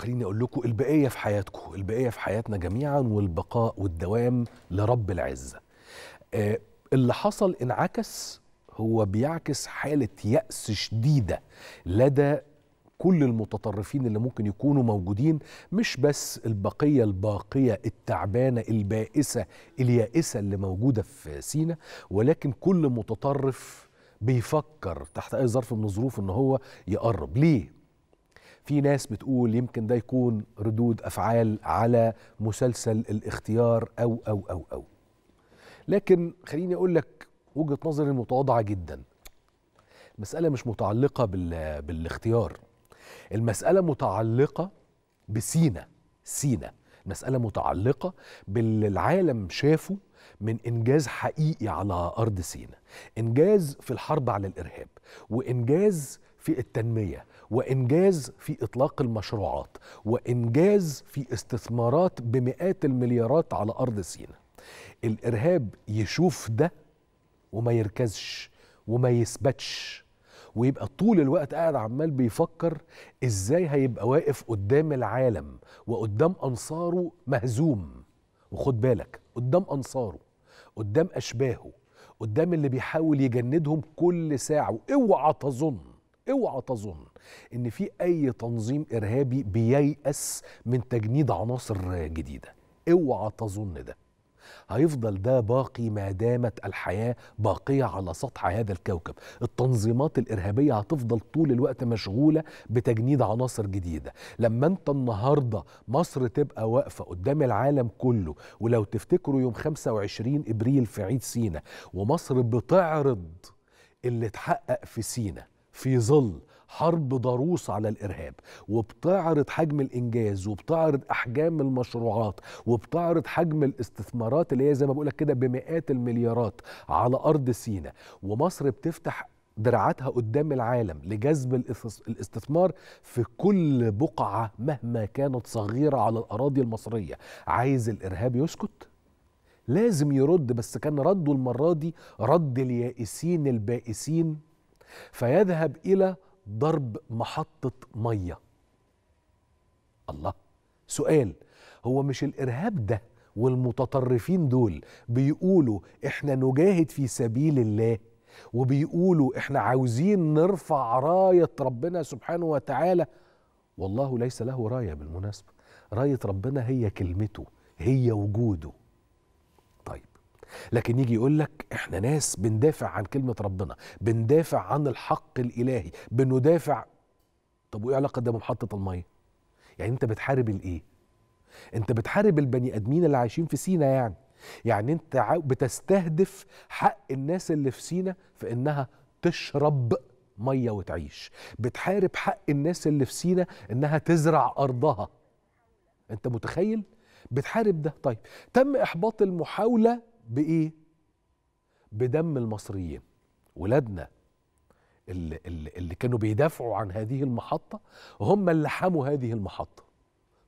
وخليني اقول لكم البقيه في حياتكم البقيه في حياتنا جميعا والبقاء والدوام لرب العزه آه، اللي حصل انعكس هو بيعكس حاله ياس شديده لدى كل المتطرفين اللي ممكن يكونوا موجودين مش بس البقية الباقية التعبانة البائسة اليائسة اللي موجودة في سينا ولكن كل متطرف بيفكر تحت أي ظرف من الظروف إن هو يقرب ليه؟ في ناس بتقول يمكن ده يكون ردود افعال على مسلسل الاختيار او او او او لكن خليني اقول لك وجهه نظري المتواضعه جدا المساله مش متعلقه بال... بالاختيار المساله متعلقه بسينا سينا المساله متعلقه بالعالم شافه من انجاز حقيقي على ارض سيناء انجاز في الحرب على الارهاب وانجاز في التنميه وانجاز في اطلاق المشروعات وانجاز في استثمارات بمئات المليارات على ارض سيناء الارهاب يشوف ده وما يركزش وما يثبتش ويبقى طول الوقت قاعد عمال بيفكر ازاي هيبقى واقف قدام العالم وقدام انصاره مهزوم وخد بالك قدام انصاره قدام اشباهه قدام اللي بيحاول يجندهم كل ساعه اوعى تظن اوعى تظن ان في اي تنظيم ارهابي بييأس من تجنيد عناصر جديده اوعى تظن ده هيفضل ده باقي ما دامت الحياة باقية على سطح هذا الكوكب التنظيمات الإرهابية هتفضل طول الوقت مشغولة بتجنيد عناصر جديدة لما أنت النهاردة مصر تبقى واقفة قدام العالم كله ولو تفتكروا يوم 25 إبريل في عيد سينا ومصر بتعرض اللي اتحقق في سينا في ظل حرب ضروس على الارهاب وبتعرض حجم الانجاز وبتعرض احجام المشروعات وبتعرض حجم الاستثمارات اللي هي زي ما بقول لك كده بمئات المليارات على ارض سيناء ومصر بتفتح دراعاتها قدام العالم لجذب الاستثمار في كل بقعة مهما كانت صغيرة على الأراضي المصرية عايز الإرهاب يسكت؟ لازم يرد بس كان رده المرة دي رد اليائسين البائسين فيذهب إلى ضرب محطة مية الله سؤال هو مش الإرهاب ده والمتطرفين دول بيقولوا إحنا نجاهد في سبيل الله وبيقولوا إحنا عاوزين نرفع راية ربنا سبحانه وتعالى والله ليس له راية بالمناسبة راية ربنا هي كلمته هي وجوده لكن يجي يقول لك احنا ناس بندافع عن كلمه ربنا بندافع عن الحق الالهي بندافع طب وايه علاقه ده بمحطه الميه يعني انت بتحارب الايه انت بتحارب البني ادمين اللي عايشين في سينا يعني يعني انت بتستهدف حق الناس اللي في سينا في انها تشرب ميه وتعيش بتحارب حق الناس اللي في سينا انها تزرع ارضها انت متخيل بتحارب ده طيب تم احباط المحاوله بايه بدم المصريين ولادنا اللي, اللي كانوا بيدافعوا عن هذه المحطه هم اللي حموا هذه المحطه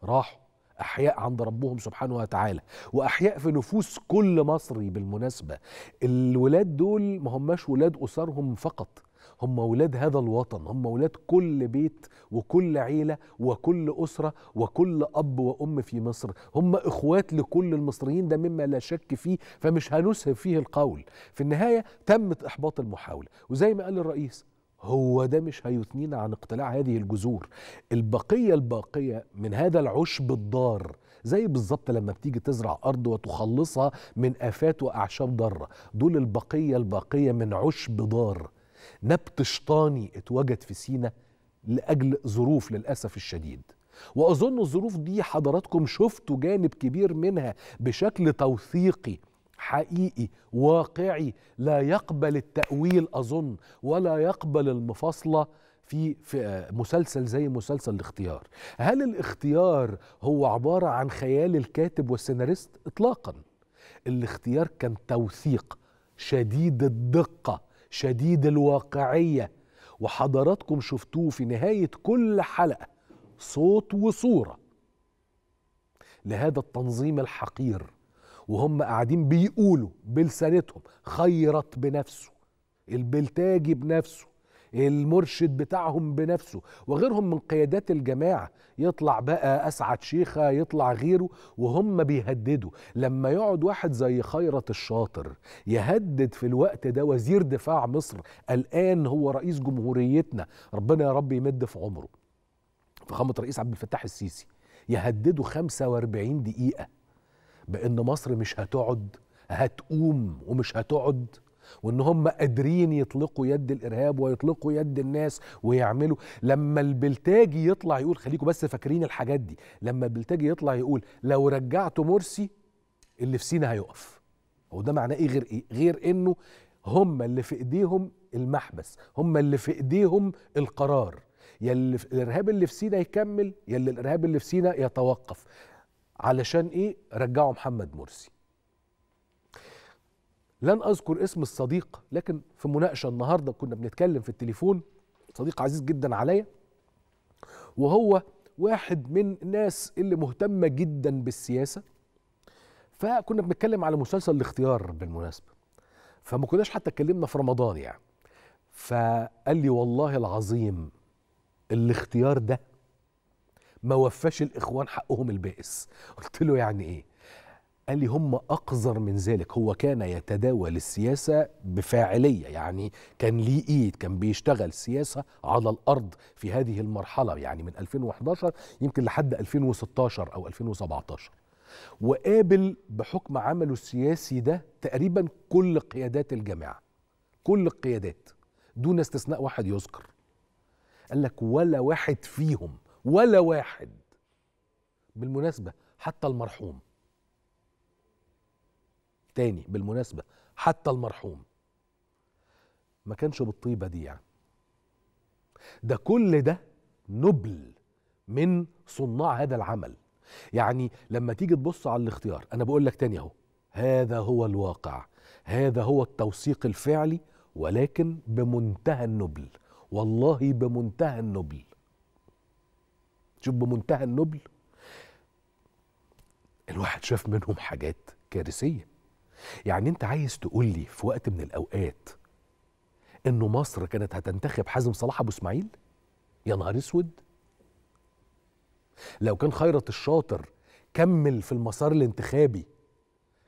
راحوا احياء عند ربهم سبحانه وتعالى واحياء في نفوس كل مصري بالمناسبه الولاد دول ما هماش ولاد اسرهم فقط هم أولاد هذا الوطن هم أولاد كل بيت وكل عيلة وكل أسرة وكل أب وأم في مصر هم إخوات لكل المصريين ده مما لا شك فيه فمش هنسهب فيه القول في النهاية تمت إحباط المحاولة وزي ما قال الرئيس هو ده مش هيثنينا عن اقتلاع هذه الجذور البقية الباقية من هذا العشب الضار زي بالظبط لما بتيجي تزرع أرض وتخلصها من آفات وأعشاب ضارة دول البقية الباقية من عشب ضار نبت شيطاني اتوجد في سينا لاجل ظروف للاسف الشديد واظن الظروف دي حضراتكم شفتوا جانب كبير منها بشكل توثيقي حقيقي واقعي لا يقبل التاويل اظن ولا يقبل المفاصله في, في مسلسل زي مسلسل الاختيار هل الاختيار هو عباره عن خيال الكاتب والسيناريست اطلاقا الاختيار كان توثيق شديد الدقه شديد الواقعية وحضراتكم شفتوه في نهاية كل حلقة صوت وصورة لهذا التنظيم الحقير وهم قاعدين بيقولوا بلسانتهم خيرت بنفسه البلتاجي بنفسه المرشد بتاعهم بنفسه وغيرهم من قيادات الجماعه يطلع بقى اسعد شيخه يطلع غيره وهم بيهددوا لما يقعد واحد زي خيرت الشاطر يهدد في الوقت ده وزير دفاع مصر الان هو رئيس جمهوريتنا ربنا يا رب يمد في عمره فخامه رئيس عبد الفتاح السيسي يهددوا 45 دقيقه بان مصر مش هتقعد هتقوم ومش هتقعد وان هم قادرين يطلقوا يد الارهاب ويطلقوا يد الناس ويعملوا لما البلتاجي يطلع يقول خليكم بس فاكرين الحاجات دي لما البلتاجي يطلع يقول لو رجعت مرسي اللي في سينا هيقف هو ده معناه ايه غير ايه غير انه هم اللي في ايديهم المحبس هم اللي في ايديهم القرار يا اللي الارهاب اللي في سينا يكمل يا اللي الارهاب اللي في سينا يتوقف علشان ايه رجعوا محمد مرسي لن اذكر اسم الصديق لكن في مناقشه النهارده كنا بنتكلم في التليفون صديق عزيز جدا عليا وهو واحد من الناس اللي مهتمه جدا بالسياسه فكنا بنتكلم على مسلسل الاختيار بالمناسبه فما كناش حتى اتكلمنا في رمضان يعني فقال لي والله العظيم الاختيار ده ما وفاش الاخوان حقهم البائس قلت له يعني ايه قال لي هم أقذر من ذلك هو كان يتداول السياسة بفاعلية يعني كان ليه إيد كان بيشتغل سياسة على الأرض في هذه المرحلة يعني من 2011 يمكن لحد 2016 أو 2017 وقابل بحكم عمله السياسي ده تقريبا كل قيادات الجماعة كل القيادات دون استثناء واحد يذكر قال لك ولا واحد فيهم ولا واحد بالمناسبة حتى المرحوم تاني بالمناسبة حتى المرحوم ما كانش بالطيبة دي يعني ده كل ده نبل من صناع هذا العمل يعني لما تيجي تبص على الاختيار انا بقول لك تاني اهو هذا هو الواقع هذا هو التوثيق الفعلي ولكن بمنتهى النبل والله بمنتهى النبل شوف بمنتهى النبل الواحد شاف منهم حاجات كارثيه يعني انت عايز تقول لي في وقت من الاوقات انه مصر كانت هتنتخب حازم صلاح ابو اسماعيل يا نهار اسود لو كان خيرت الشاطر كمل في المسار الانتخابي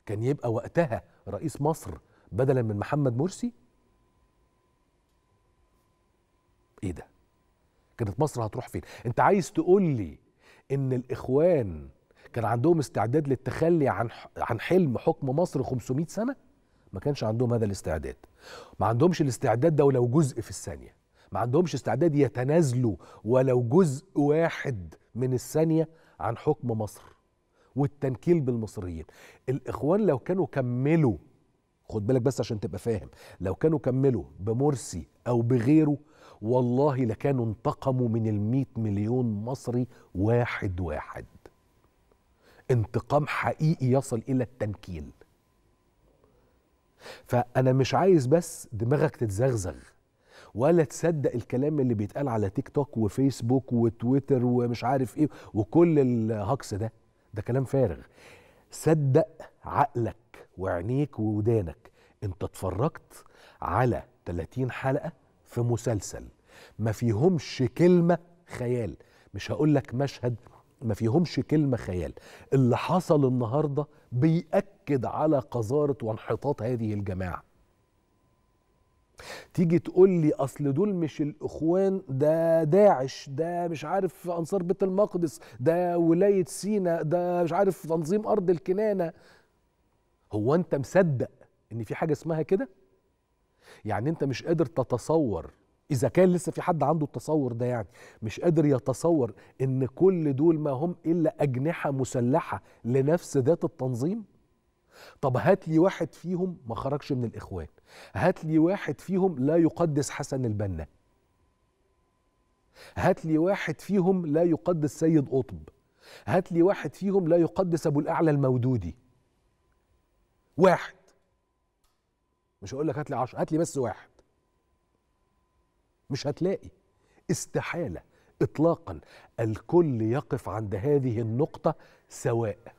كان يبقى وقتها رئيس مصر بدلا من محمد مرسي ايه ده كانت مصر هتروح فين انت عايز تقول لي ان الاخوان كان عندهم استعداد للتخلي عن عن حلم حكم مصر 500 سنه ما كانش عندهم هذا الاستعداد ما عندهمش الاستعداد ده ولو جزء في الثانيه ما عندهمش استعداد يتنازلوا ولو جزء واحد من الثانيه عن حكم مصر والتنكيل بالمصريين الاخوان لو كانوا كملوا خد بالك بس عشان تبقى فاهم لو كانوا كملوا بمرسي او بغيره والله لكانوا انتقموا من المئة مليون مصري واحد واحد انتقام حقيقي يصل الى التنكيل فانا مش عايز بس دماغك تتزغزغ ولا تصدق الكلام اللي بيتقال على تيك توك وفيسبوك وتويتر ومش عارف ايه وكل الهجص ده ده كلام فارغ صدق عقلك وعينيك وودانك انت اتفرجت على 30 حلقه في مسلسل ما فيهمش كلمه خيال مش هقول لك مشهد ما فيهمش كلمة خيال اللي حصل النهاردة بيأكد على قذارة وانحطاط هذه الجماعة تيجي تقول لي اصل دول مش الاخوان ده داعش ده مش عارف انصار بيت المقدس ده ولايه سينا ده مش عارف تنظيم ارض الكنانه هو انت مصدق ان في حاجه اسمها كده يعني انت مش قادر تتصور اذا كان لسه في حد عنده التصور ده يعني مش قادر يتصور ان كل دول ما هم الا اجنحه مسلحه لنفس ذات التنظيم طب هات لي واحد فيهم ما خرجش من الاخوان هات لي واحد فيهم لا يقدس حسن البنا هات لي واحد فيهم لا يقدس سيد قطب هات لي واحد فيهم لا يقدس ابو الاعلى المودودي واحد مش هقول لك هات لي 10 هات لي بس واحد مش هتلاقي استحاله اطلاقا الكل يقف عند هذه النقطه سواء